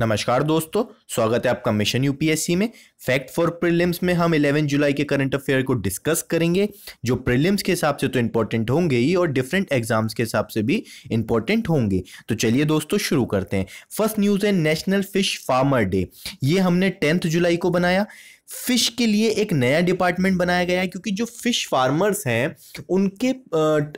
नमस्कार दोस्तों स्वागत है आपका मिशन यूपीएससी में फैक्ट फॉर प्रीलिम्स में हम 11 जुलाई के करंट अफेयर को डिस्कस करेंगे जो प्रीलिम्स के हिसाब से तो इम्पोर्टेंट होंगे ही और डिफरेंट एग्जाम्स के हिसाब से भी इम्पोर्टेंट होंगे तो चलिए दोस्तों शुरू करते हैं फर्स्ट न्यूज़ है नेशनल फिश फार्मर डे ये हमने टेंथ जुलाई को बनाया फ़िश के लिए एक नया डिपार्टमेंट बनाया गया है क्योंकि जो फ़िश फार्मर्स हैं उनके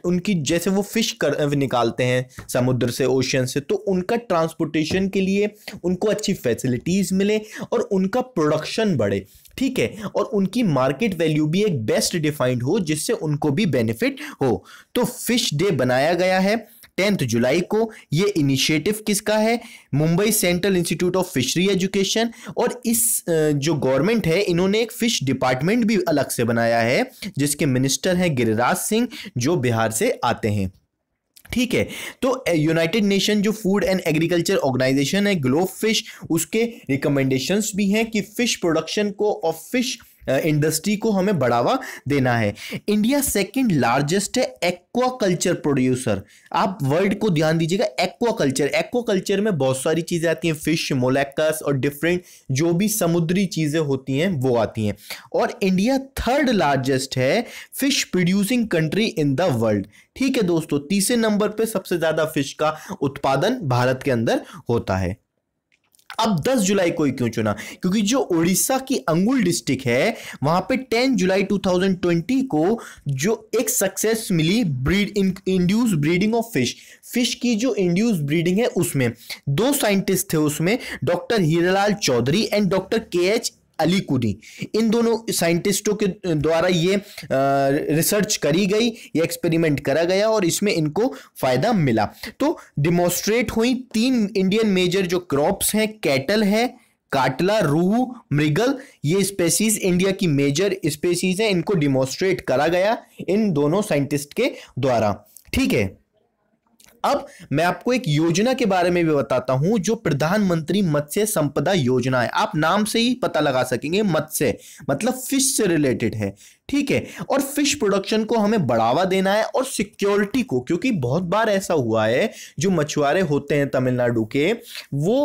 उनकी जैसे वो फ़िश कर निकालते हैं समुद्र से ओशन से तो उनका ट्रांसपोर्टेशन के लिए उनको अच्छी फैसिलिटीज़ मिले और उनका प्रोडक्शन बढ़े ठीक है और उनकी मार्केट वैल्यू भी एक बेस्ट डिफाइंड हो जिससे उनको भी बेनिफिट हो तो फ़िश डे बनाया गया है टेंथ जुलाई को ये इनिशिएटिव किसका है Mumbai central institute of fishery education और इस जो गवर्नमेंट है इन्होंने एक फिश डिपार्टमेंट भी अलग से बनाया है जिसके मिनिस्टर हैं गिरिराज सिंह जो बिहार से आते हैं ठीक है तो यूनाइटेड नेशन जो फूड एंड एग्रीकल्चर ऑर्गेनाइजेशन है ग्लोब फिश उसके रिकमेंडेशंस भी हैं कि फिश प्रोडक्शन को और फिश इंडस्ट्री को हमें बढ़ावा देना है इंडिया सेकंड लार्जेस्ट है एक्वा कल्चर प्रोड्यूसर आप वर्ल्ड को ध्यान दीजिएगा एक्वा कल्चर एक्वा कल्चर में बहुत सारी चीज़ें आती हैं फिश मोलैक्स और डिफरेंट जो भी समुद्री चीज़ें होती हैं वो आती हैं और इंडिया थर्ड लार्जेस्ट है fish producing country in the world ठीक है दोस्तों तीसरे नंबर पर सबसे ज़्यादा फिश का उत्पादन भारत के अंदर होता है अब 10 जुलाई को ही क्यों चुना क्योंकि जो उड़ीसा की अंगुल डिस्ट्रिक्ट है वहां पे 10 जुलाई 2020 को जो एक सक्सेस मिली breed induce breeding of fish fish की जो इंड्यूस ब्रीडिंग है उसमें दो साइंटिस्ट थे उसमें doctor Hiralal Chaudhary and doctor K H Ali कुदी इन दोनों साइंटिस्टों के द्वारा ये रिसर्च करी गई ये एक्सपेरिमेंट करा गया और इसमें इनको फ़ायदा मिला तो डिमोस्ट्रेट हुई तीन इंडियन मेजर जो क्रॉप्स हैं कैटल है काटला रूह मृगल ये स्पेसीज इंडिया की मेजर स्पेसीज हैं इनको डिमोस्ट्रेट करा गया इन दोनों साइंटिस्ट के द्वारा ठीक है अब मैं आपको एक योजना के बारे में भी बताता हूं जो प्रधानमंत्री मत्स्य संपदा योजना है आप नाम से ही पता लगा सकेंगे मत्स्य मतलब फिश से रिलेटेड है ठीक है और फिश प्रोडक्शन को हमें बढ़ावा देना है और सिक्योरिटी को क्योंकि बहुत बार ऐसा हुआ है जो मछुआरे होते हैं तमिलनाडु के वो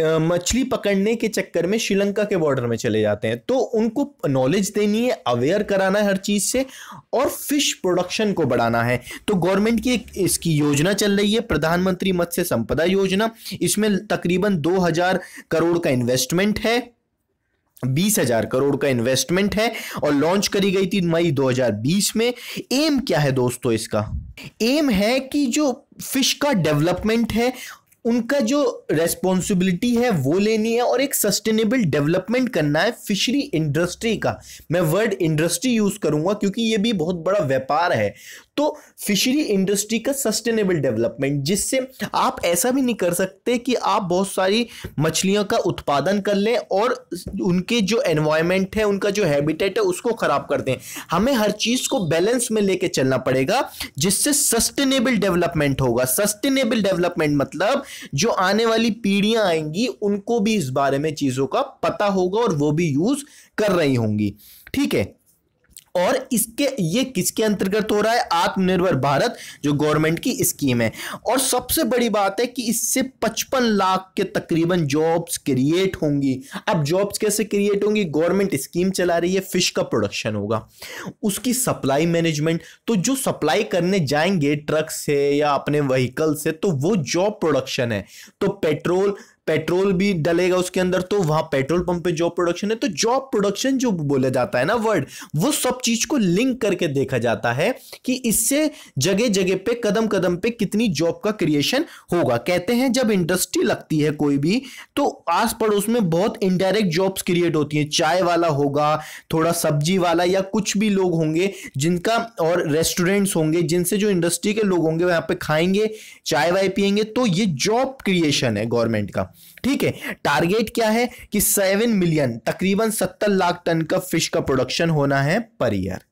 मछली पकड़ने के चक्कर में श्रीलंका के बॉर्डर में चले जाते हैं तो उनको नॉलेज देनी है अवेयर कराना है हर चीज़ से और फिश प्रोडक्शन को बढ़ाना है तो गवर्नमेंट की एक इसकी योजना चल रही है प्रधानमंत्री मत्स्य संपदा योजना इसमें तकरीबन दो करोड़ का इन्वेस्टमेंट है बीस हजार करोड़ का इन्वेस्टमेंट है और लॉन्च करी गई थी मई 2020 में एम क्या है दोस्तों इसका एम है कि जो फिश का डेवलपमेंट है उनका जो रेस्पॉन्सिबिलिटी है वो लेनी है और एक सस्टेनेबल डेवलपमेंट करना है फिशरी इंडस्ट्री का मैं वर्ड इंडस्ट्री यूज़ करूँगा क्योंकि ये भी बहुत बड़ा व्यापार है तो फिशरी इंडस्ट्री का सस्टेनेबल डेवलपमेंट जिससे आप ऐसा भी नहीं कर सकते कि आप बहुत सारी मछलियों का उत्पादन कर लें और उनके जो एनवायरमेंट है उनका जो हैबिटेट है उसको ख़राब कर दें हमें हर चीज़ को बैलेंस में लेके चलना पड़ेगा जिससे सस्टेनेबल डेवलपमेंट होगा सस्टेनेबल डेवलपमेंट मतलब जो आने वाली पीढ़ियां आएंगी उनको भी इस बारे में चीज़ों का पता होगा और वो भी यूज़ कर रही होंगी ठीक है और इसके ये किसके अंतर्गत हो रहा है आत्मनिर्भर भारत जो गवर्नमेंट की स्कीम है और सबसे बड़ी बात है कि इससे 55 लाख के तकरीबन जॉब्स क्रिएट होंगी अब जॉब्स कैसे क्रिएट होंगी गवर्नमेंट स्कीम चला रही है फिश का प्रोडक्शन होगा उसकी सप्लाई मैनेजमेंट तो जो सप्लाई करने जाएंगे ट्रक से या अपने व्हीकल से तो वो जॉब प्रोडक्शन है तो पेट्रोल पेट्रोल भी डलेगा उसके अंदर तो वहां पेट्रोल पंप पे जॉब प्रोडक्शन है तो जॉब प्रोडक्शन जो बोला जाता है ना वर्ड वो सब चीज को लिंक करके देखा जाता है कि इससे जगह जगह पे कदम कदम पे कितनी जॉब का क्रिएशन होगा कहते हैं जब इंडस्ट्री लगती है कोई भी तो आस पड़ोस में बहुत इनडायरेक्ट जॉब्स क्रिएट होती हैं चाय वाला होगा थोड़ा सब्जी वाला या कुछ भी लोग होंगे जिनका और रेस्टोरेंट्स होंगे जिनसे जो इंडस्ट्री के लोग होंगे वहां पे खाएंगे चाय वाय पियेंगे तो ये जॉब क्रिएशन है गवर्नमेंट का ठीक है टारगेट क्या है कि सेवन मिलियन तकरीबन सत्तर लाख टन का फिश का प्रोडक्शन होना है पर ईयर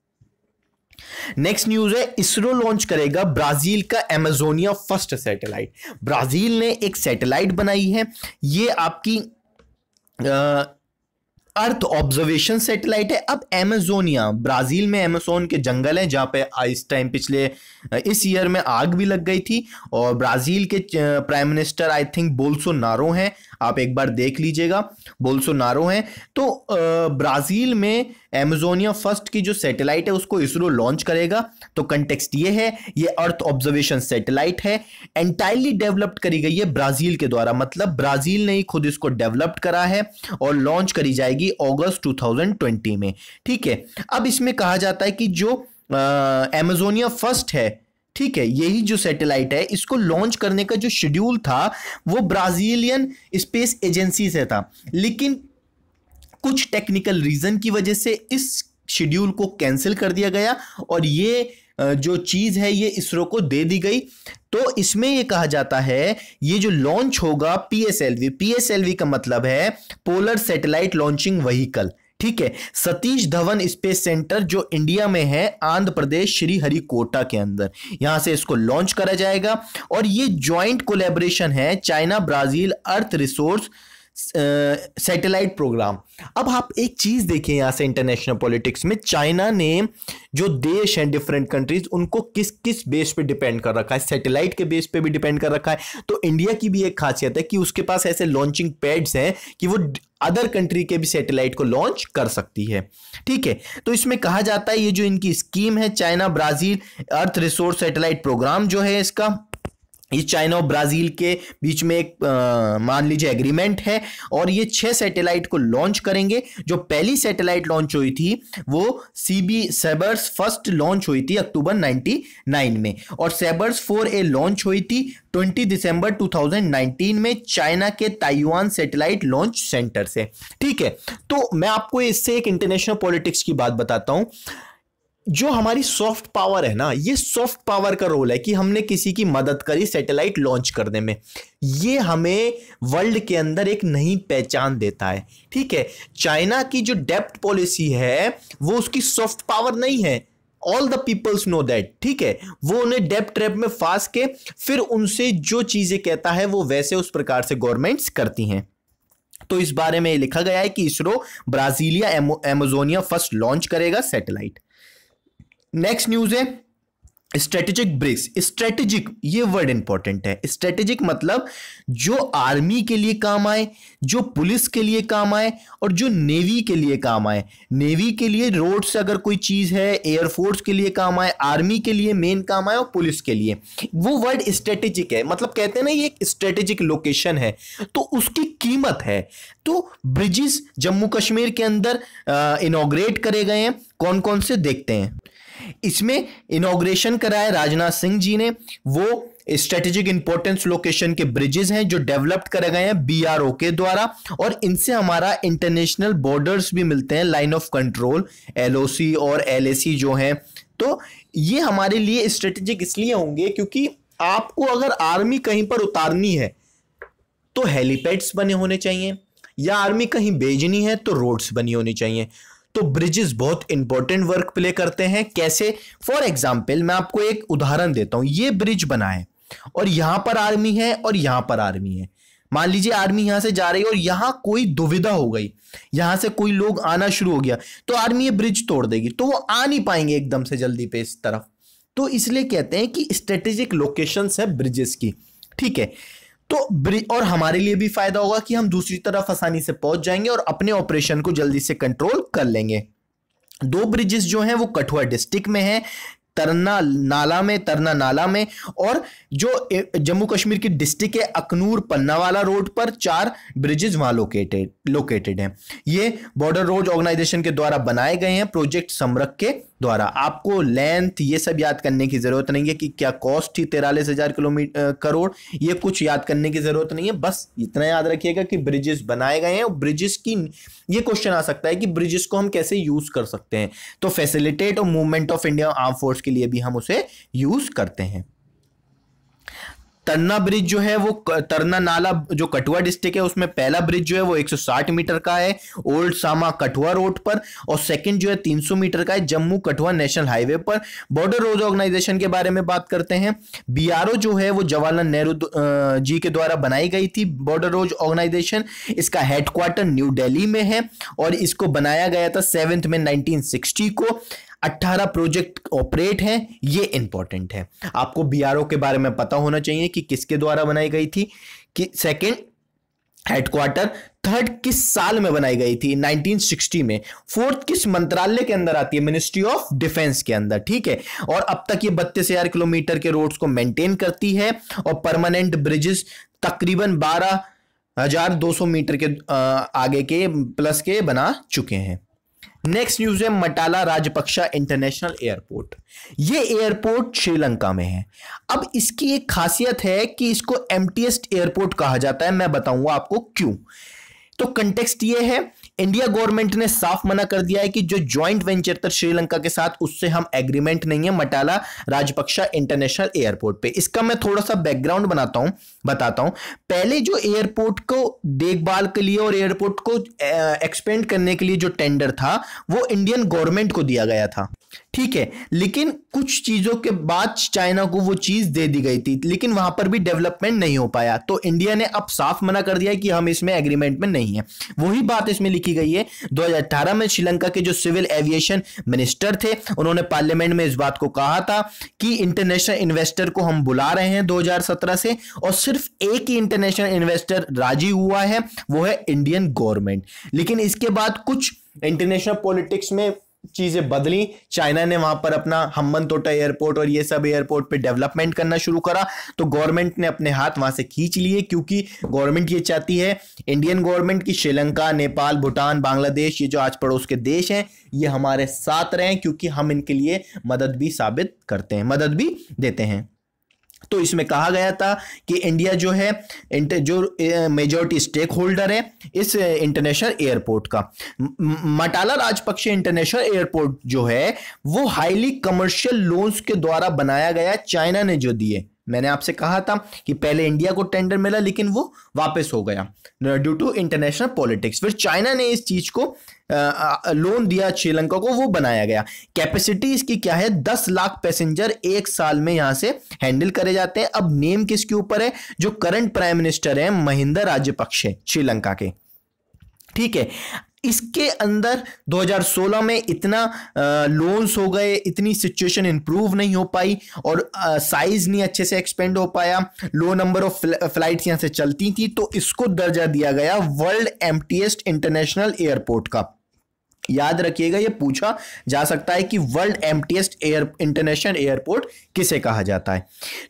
नेक्स्ट न्यूज है इसरो लॉन्च करेगा ब्राजील का एमेजोनिया फर्स्ट सैटेलाइट ब्राजील ने एक सैटेलाइट बनाई है ये आपकी आ, अर्थ ऑब्जर्वेशन सैटेलाइट है अब एमेजोनिया ब्राज़ील में एमेजोन के जंगल हैं जहाँ पे इस टाइम पिछले इस ईयर में आग भी लग गई थी और ब्राज़ील के prime minister I think Bolsonaro हैं आप एक बार देख लीजिएगा बोल्सोनारो हैं तो ब्राज़ील में एमेजोनिया फर्स्ट की जो सैटेलाइट है उसको इसरो लॉन्च करेगा तो कंटेक्सट ये है ये अर्थ ऑब्जर्वेशन सैटेलाइट है एंटायरली डेवलप्ड करी गई है ब्राज़ील के द्वारा मतलब ब्राज़ील ने ही खुद इसको डेवलप्ड करा है और लॉन्च करी जाएगी अगस्त 2020 में ठीक है अब इसमें कहा जाता है कि जो एमेजोनिया फर्स्ट है ठीक है यही जो सैटेलाइट है इसको लॉन्च करने का जो शेड्यूल था वो ब्राजीलियन स्पेस एजेंसी से था लेकिन कुछ टेक्निकल रीज़न की वजह से इस शेड्यूल को कैंसिल कर दिया गया और ये जो चीज़ है ये इसरो को दे दी गई तो इसमें ये कहा जाता है ये जो लॉन्च होगा P S L V P S L V का मतलब है पोलर सैटेलाइट लॉन्चिंग वहीकल ठीक है सतीश धवन स्पेस सेंटर जो इंडिया में है आंध्र प्रदेश श्री हरिकोटा के अंदर यहां से इसको लॉन्च करा जाएगा और ये ज्वाइंट कोलेबोरेशन है China Brazil earth resource satellite programme अब आप एक चीज़ देखें यहां से इंटरनेशनल पॉलिटिक्स में चाइना ने जो देश हैं डिफरेंट कंट्रीज उनको किस किस बेस पे डिपेंड कर रखा है सैटेलाइट के बेस पे भी डिपेंड कर रखा है तो इंडिया की भी एक खासियत है कि उसके पास ऐसे लॉन्चिंग पैड्स हैं कि वो अदर कंट्री के भी सैटेलाइट को लॉन्च कर सकती है ठीक है तो इसमें कहा जाता है ये जो इनकी स्कीम है China Brazil earth resource satellite programme जो है इसका ये चाइना और ब्राज़ील के बीच में एक मान लीजिए एग्रीमेंट है और ये छह सैटेलाइट को लॉन्च करेंगे जो पहली सैटेलाइट लॉन्च हुई थी वो सीबी सेबर्स फर्स्ट लॉन्च हुई थी अक्टूबर 99 में और सेबर्स फोर ए लॉन्च हुई थी 20 दिसंबर 2019 में चाइना के ताइवान सैटेलाइट लॉन्च सेंटर से ठीक है तो मैं आपको इससे एक इंटरनेशनल पॉलिटिक्स की बात बताता हूँ जो हमारी सॉफ्ट पावर है ना ये सॉफ्ट पावर का रोल है कि हमने किसी की मदद करी सैटेलाइट लॉन्च करने में ये हमें वर्ल्ड के अंदर एक नई पहचान देता है ठीक है चाइना की जो डेप्ट पॉलिसी है वो उसकी सॉफ्ट पावर नहीं है all the peoples know that ठीक है वो उन्हें डेप ट्रैप में फांस के फिर उनसे जो चीज़ें कहता है वो वैसे उस प्रकार से गवर्नमेंट्स करती हैं तो इस बारे में लिखा गया है कि ISRO Brasilia Amazonia first launch करेगा सैटेलाइट नेक्स्ट न्यूज है स्ट्रेटेजिक ब्रिक्स स्ट्रेटेजिक ये वर्ड इंपॉर्टेंट है स्ट्रेटेजिक मतलब जो आर्मी के लिए काम आए जो पुलिस के लिए काम आए और जो नेवी के लिए काम आए नेवी के लिए रोड से अगर कोई चीज़ है एयरफोर्स के लिए काम आए आर्मी के लिए मेन काम आए और पुलिस के लिए वो वर्ड स्ट्रेटेजिक है मतलब कहते हैं ना ये एक स्ट्रेटेजिक लोकेशन है तो उसकी कीमत है तो ब्रिजेस जम्मू कश्मीर के अंदर इनोग्रेट करे गए हैं कौन कौन से देखते हैं इसमें इनोग्रेशन कराया राजनाथ सिंह जी ने वो स्ट्रेटेजिक इंपोर्टेंस लोकेशन के ब्रिजेस हैं जो डेवलप्ड करे गए हैं बीआरओ के द्वारा और इनसे हमारा इंटरनेशनल बॉर्डर्स भी मिलते हैं लाइन ऑफ कंट्रोल एलओसी और एलएसी जो हैं तो ये हमारे लिए स्ट्रेटेजिक इसलिए होंगे क्योंकि आपको अगर आर्मी कहीं पर उतारनी है तो हेलीपैड्स बने होने चाहिए या आर्मी कहीं भेजनी है तो रोड्स बनी होनी चाहिए तो ब्रिजेस बहुत इंपॉर्टेंट वर्क प्ले करते हैं कैसे फॉर एग्जाम्पल मैं आपको एक उदाहरण देता हूं ये ब्रिज बना है और यहां पर आर्मी है और यहां पर आर्मी है मान लीजिए आर्मी यहां से जा रही है और यहां कोई दुविधा हो गई यहां से कोई लोग आना शुरू हो गया तो आर्मी ये ब्रिज तोड़ देगी तो वो आ नहीं पाएंगे एकदम से जल्दी पे इस तरफ तो इसलिए कहते हैं कि स्ट्रेटेजिक लोकेशंस है ब्रिजेस की ठीक है तो और हमारे लिए भी फायदा होगा कि हम दूसरी तरफ आसानी से पहुंच जाएंगे और अपने ऑपरेशन को जल्दी से कंट्रोल कर लेंगे दो ब्रिजेस जो हैं वो कठुआ डिस्ट्रिक्ट में हैं तरना नाला में तरना नाला में और जो जम्मू कश्मीर की डिस्ट्रिक्ट है अकनूर पन्नावाला रोड पर चार ब्रिजेज वहां लोकेटेड लोकेटेड हैं ये बॉर्डर रोड ऑर्गेनाइजेशन के द्वारा बनाए गए हैं प्रोजेक्ट समरक के द्वारा आपको लेंथ ये सब याद करने की ज़रूरत नहीं है कि क्या कॉस्ट थी तेरालीस हज़ार किलोमीटर करोड़ ये कुछ याद करने की ज़रूरत नहीं है बस इतना याद रखिएगा कि ब्रिजेस बनाए गए हैं और ब्रिजेस की ये क्वेश्चन आ सकता है कि ब्रिजेस को हम कैसे यूज़ कर सकते हैं तो फैसिलिटेट और movement of India arm force के लिए भी हम उसे यूज़ करते हैं तरना ब्रिज जो है वो तरना नाला जो कठुआ डिस्ट्रिक्ट है उसमें पहला ब्रिज जो है वो 160 मीटर का है ओल्ड सामा कठुआ रोड पर और सेकंड जो है 300 मीटर का है जम्मू कठुआ नेशनल हाईवे पर बॉर्डर रोड ऑर्गेनाइजेशन के बारे में बात करते हैं बीआरओ जो है वो जवाहरलाल नेहरू जी के द्वारा बनाई गई थी बॉर्डर रोड ऑर्गेनाइजेशन इसका हेडक्वार्टर न्यू डेली में है और इसको बनाया गया था सेवेंथ में नाइनटीन को 18 प्रोजेक्ट ऑपरेट हैं ये इंपॉर्टेंट है आपको बीआरओ के बारे में पता होना चाहिए कि किसके द्वारा बनाई गई थी कि सेकेंड हेडक्वार्टर थर्ड किस साल में बनाई गई थी 1960 में फोर्थ किस मंत्रालय के अंदर आती है मिनिस्ट्री ऑफ डिफेंस के अंदर ठीक है और अब तक ये बत्तीस हजार किलोमीटर के रोड्स को मेंटेन करती है और परमानेंट ब्रिजेस तकरीबन बारह हजार दो सौ मीटर के आगे के प्लस के बना चुके हैं नेक्स्ट न्यूज है मटाला राजपक्षा इंटरनेशनल एयरपोर्ट ये एयरपोर्ट श्रीलंका में है अब इसकी एक खासियत है कि इसको एमटीएस एयरपोर्ट कहा जाता है मैं बताऊंगा आपको क्यों तो कंटेक्स्ट ये है इंडिया गवर्नमेंट ने साफ मना कर दिया है कि जो ज्वाइंट वेंचर था श्रीलंका के साथ उससे हम एग्रीमेंट नहीं है मटाला राजपक्षा इंटरनेशनल एयरपोर्ट पे इसका मैं थोड़ा सा बैकग्राउंड बनाता हूं बताता हूं पहले जो एयरपोर्ट को देखभाल के लिए और एयरपोर्ट को एक्सपेंड करने के लिए जो टेंडर था वो इंडियन गवर्नमेंट को दिया गया था ठीक है लेकिन कुछ चीजों के बाद चाइना को वो चीज दे दी गई थी लेकिन वहां पर भी डेवलपमेंट नहीं हो पाया तो इंडिया ने अब साफ मना कर दिया कि हम इसमें एग्रीमेंट में नहीं है वही बात इसमें लिखी की गई है 2018 में श्रीलंका के जो सिविल एविएशन मिनिस्टर थे उन्होंने पार्लियामेंट में इस बात को कहा था कि इंटरनेशनल इन्वेस्टर को हम बुला रहे हैं 2017 से और सिर्फ एक ही इंटरनेशनल इन्वेस्टर राजी हुआ है वो है इंडियन गवर्नमेंट लेकिन इसके बाद कुछ इंटरनेशनल पॉलिटिक्स में चीज़ें बदली चाइना ने वहां पर अपना हम्बन तोटा एयरपोर्ट और ये सब एयरपोर्ट पे डेवलपमेंट करना शुरू करा तो गवर्नमेंट ने अपने हाथ वहां से खींच लिए क्योंकि गवर्नमेंट ये चाहती है इंडियन गवर्नमेंट की श्रीलंका नेपाल भूटान बांग्लादेश ये जो आज पड़ोस के देश हैं ये हमारे साथ रहें क्योंकि हम इनके लिए मदद भी साबित करते हैं मदद भी देते हैं तो इसमें कहा गया था कि इंडिया जो है जो मेजोरिटी स्टेक होल्डर है इस इंटरनेशनल एयरपोर्ट का मटाला राजपक्षे इंटरनेशनल एयरपोर्ट जो है वो हाईली कमर्शियल लोन्स के द्वारा बनाया गया चाइना ने जो दिए मैंने आपसे कहा था कि पहले इंडिया को टेंडर मिला लेकिन वो वापस हो गया ड्यू टू इंटरनेशनल पॉलिटिक्स फिर चाइना ने इस चीज को लोन दिया श्रीलंका को वो बनाया गया कैपेसिटी इसकी क्या है दस लाख पैसेंजर एक साल में यहां से हैंडल करे जाते हैं अब नेम किसके ऊपर है जो करंट प्राइम मिनिस्टर है महिंदा राजपक्षे श्रीलंका के ठीक है इसके अंदर 2016 में इतना लोन्स हो गए इतनी सिचुएशन इंप्रूव नहीं हो पाई और साइज नहीं अच्छे से एक्सपेंड हो पाया लो नंबर ऑफ फ्लाइट्स यहाँ से चलती थी तो इसको दर्जा दिया गया वर्ल्ड एम्प्टीएस्ट इंटरनेशनल एयरपोर्ट का याद रखिएगा ये पूछा जा सकता है कि world emptiest air international airport किसे कहा जाता है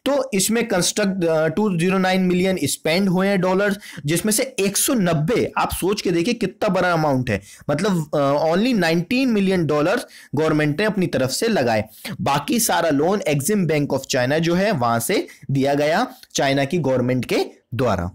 तो इसमें construct two zero nine million spend हुए हैं डॉलर्स जिसमें से 190 आप सोच के देखिए कितना बड़ा अमाउंट है मतलब only nineteen million dollar government ने अपनी तरफ से लगाए बाकी सारा loan Exim bank of China जो है वहां से दिया गया चाइना की गवर्नमेंट के द्वारा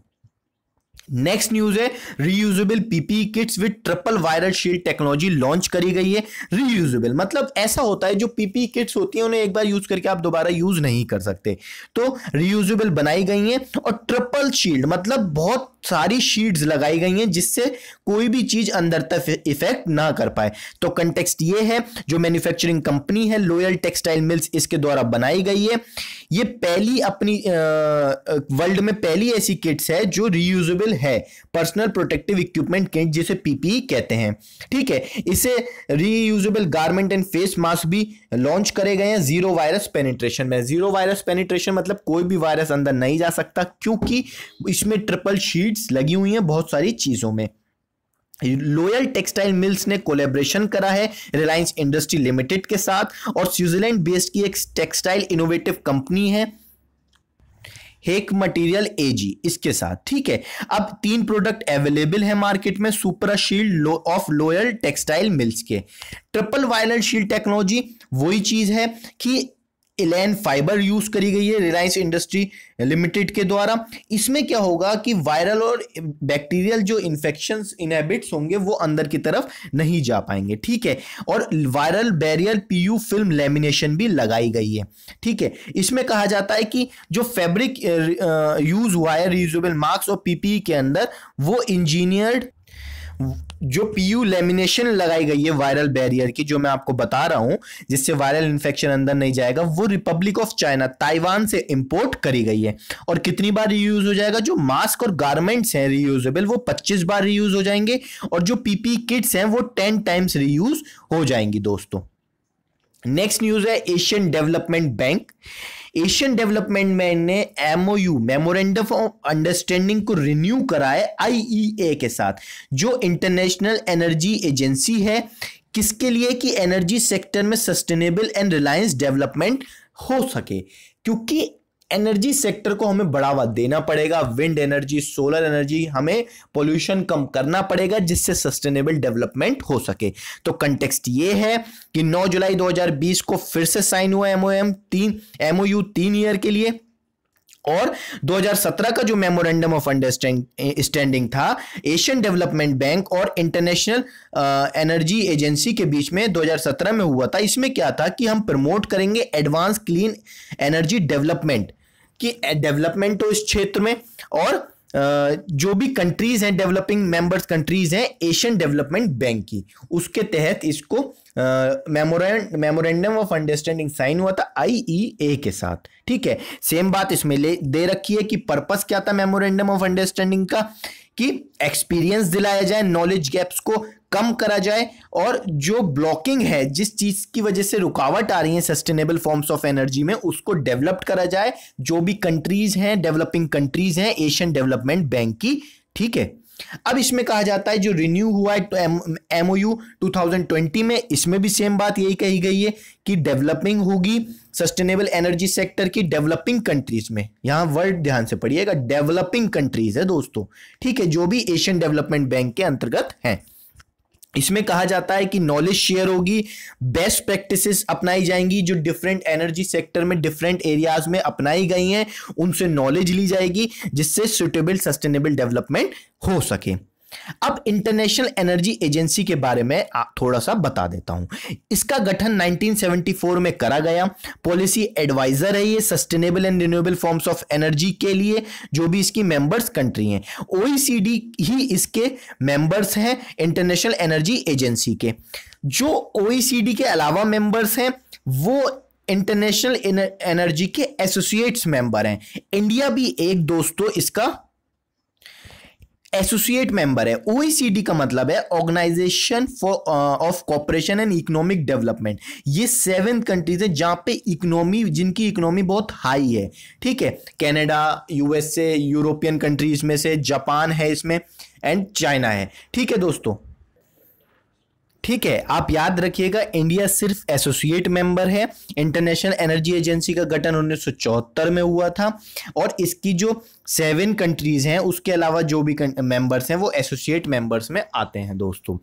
नेक्स्ट न्यूज है reusable PP kits with triple viral shield technology launch करी गई है रीयूजेबल मतलब ऐसा होता है जो पीपी किट्स e होती है उन्हें एक बार यूज करके आप दोबारा यूज नहीं कर सकते तो रीयूजेबल बनाई गई है और ट्रिपल शील्ड मतलब बहुत सारी शीट्स लगाई गई हैं जिससे कोई भी चीज अंदर तक इफेक्ट ना कर पाए तो कंटेक्सट ये है जो मैन्युफैक्चरिंग कंपनी है लोयल टेक्सटाइल मिल्स इसके द्वारा बनाई गई है ये पहली अपनी वर्ल्ड में पहली ऐसी किट्स है जो रीयूजेबल है पर्सनल प्रोटेक्टिव इक्विपमेंट किट जिसे पीपीई e कहते हैं ठीक है इसे reusable garment and face mask भी लॉन्च करे गए हैं जीरो वायरस पेनिट्रेशन में जीरो वायरस पेनिट्रेशन मतलब कोई भी वायरस अंदर नहीं जा सकता क्योंकि इसमें ट्रिपल शीट लीड्स लगी हुई हैं बहुत सारी चीज़ों में लोयल टेक्सटाइल मिल्स ने कोलेब्रेशन करा है रिलायंस इंडस्ट्री लिमिटेड के साथ और स्विट्जरलैंड बेस्ड की एक टेक्सटाइल इनोवेटिव कंपनी है हेक मटेरियल एजी इसके साथ ठीक है अब तीन प्रोडक्ट अवेलेबल है मार्केट में supra shield of Loyal textile mills के ट्रिपल वायरल शील्ड टेक्नोलॉजी वही चीज है कि इलेन फाइबर यूज करी गई है रिलायंस इंडस्ट्री लिमिटेड के द्वारा इसमें क्या होगा कि वायरल और बैक्टीरियल जो इन्फेक्शन इनहेबिट्स होंगे वो अंदर की तरफ नहीं जा पाएंगे ठीक है और viral barrier PU film lamination भी लगाई गई है ठीक है इसमें कहा जाता है कि जो फैब्रिक यूज हुआ है रियूजेबल मार्क्स और पीपीई e के अंदर वो इंजीनियर्ड जो पीयू लेमिनेशन लगाई गई है वायरल बैरियर की जो मैं आपको बता रहा हूं जिससे वायरल इंफेक्शन अंदर नहीं जाएगा वो रिपब्लिक ऑफ चाइना ताइवान से इंपोर्ट करी गई है और कितनी बार रीयूज हो जाएगा जो मास्क और गारमेंट्स हैं रीयूजेबल वो 25 बार रीयूज हो जाएंगे और जो पीपी किट्स e हैं वो 10 टाइम्स रीयूज हो जाएंगी दोस्तों नेक्स्ट न्यूज है Asian development bank Asian development bank ने एमओयू मेमोरेंडम ऑफ अंडरस्टैंडिंग को रिन्यू करा है आईईए के साथ जो इंटरनेशनल एनर्जी एजेंसी है किसके लिए कि एनर्जी सेक्टर में सस्टेनेबल एंड रिलायंस डेवलपमेंट हो सके क्योंकि एनर्जी सेक्टर को हमें बढ़ावा देना पड़ेगा विंड एनर्जी सोलर एनर्जी हमें पोल्यूशन कम करना पड़ेगा जिससे सस्टेनेबल डेवलपमेंट हो सके तो कंटेक्सट ये है कि 9 जुलाई 2020 को फिर से साइन हुआ एमओएम तीन एमओयू तीन ईयर के लिए और 2017 का जो मेमोरेंडम ऑफ अंडरस्टैंडिंग था एशियन डेवलपमेंट बैंक और इंटरनेशनल एनर्जी एजेंसी के बीच में 2017 में हुआ था इसमें क्या था कि हम प्रमोट करेंगे एडवांस क्लीन एनर्जी डेवलपमेंट की डेवलपमेंट हो इस क्षेत्र में और जो भी कंट्रीज हैं डेवलपिंग मेंबर्स कंट्रीज हैं एशियन डेवलपमेंट बैंक की उसके तहत इसको मेमोरेंडम ऑफ अंडरस्टैंडिंग साइन हुआ था आई e के साथ ठीक है सेम बात इसमें ले दे रखी है कि पर्पस क्या था मेमोरेंडम ऑफ अंडरस्टैंडिंग का कि एक्सपीरियंस दिलाया जाए नॉलेज गैप्स को कम करा जाए और जो ब्लॉकिंग है जिस चीज़ की वजह से रुकावट आ रही है सस्टेनेबल फॉर्म्स ऑफ एनर्जी में उसको डेवलप्ड करा जाए जो भी कंट्रीज़ हैं डेवलपिंग कंट्रीज़ हैं एशियन डेवलपमेंट बैंक की ठीक है अब इसमें कहा जाता है जो रिन्यू हुआ है एमओयू तो 2020 में इसमें भी सेम बात यही कही गई है कि डेवलपिंग होगी सस्टेनेबल एनर्जी सेक्टर की डेवलपिंग कंट्रीज में यहां वर्ड ध्यान से पढ़िएगा डेवलपिंग कंट्रीज है दोस्तों ठीक है जो भी एशियन डेवलपमेंट बैंक के अंतर्गत हैं इसमें कहा जाता है कि नॉलेज शेयर होगी बेस्ट प्रैक्टिसेस अपनाई जाएंगी जो डिफरेंट एनर्जी सेक्टर में डिफरेंट एरियाज में अपनाई गई हैं उनसे नॉलेज ली जाएगी जिससे सुटेबल सस्टेनेबल डेवलपमेंट हो सके अब इंटरनेशनल एनर्जी एजेंसी के बारे में थोड़ा सा बता देता हूं इसका गठन 1974 में करा गया पॉलिसी एडवाइजर है ये sustainable and renewable forms of energy के लिए जो भी इसकी मेंबर्स कंट्री हैं ओईसीडी e ही इसके मेंबर्स हैं इंटरनेशनल एनर्जी एजेंसी के जो ओईसीडी e के अलावा मेंबर्स हैं वो इंटरनेशनल एनर्जी के एसोसिएट्स मेंबर हैं इंडिया भी एक दोस्तों इसका एसोसिएट मेंबर है ओईसीडी e का मतलब है organisation for of cooperation and economic development ये सेवन कंट्रीज है जहां पे इकोनॉमी जिनकी इकोनॉमी बहुत हाई है ठीक है कनाडा यूएसए यूरोपियन कंट्रीज में से जापान है इसमें एंड चाइना है ठीक है दोस्तों ठीक है आप याद रखिएगा इंडिया सिर्फ एसोसिएट मेंबर है इंटरनेशनल एनर्जी एजेंसी का गठन उन्नीस में हुआ था और इसकी जो सेवन कंट्रीज हैं उसके अलावा जो भी मेंबर्स हैं वो एसोसिएट मेंबर्स में आते हैं दोस्तों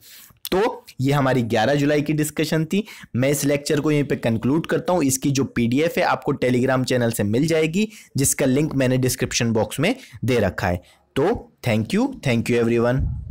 तो ये हमारी 11 जुलाई की डिस्कशन थी मैं इस लेक्चर को यहीं पे कंक्लूड करता हूँ इसकी जो पीडीएफ है आपको टेलीग्राम चैनल से मिल जाएगी जिसका लिंक मैंने डिस्क्रिप्शन बॉक्स में दे रखा है तो thank you thank you everyone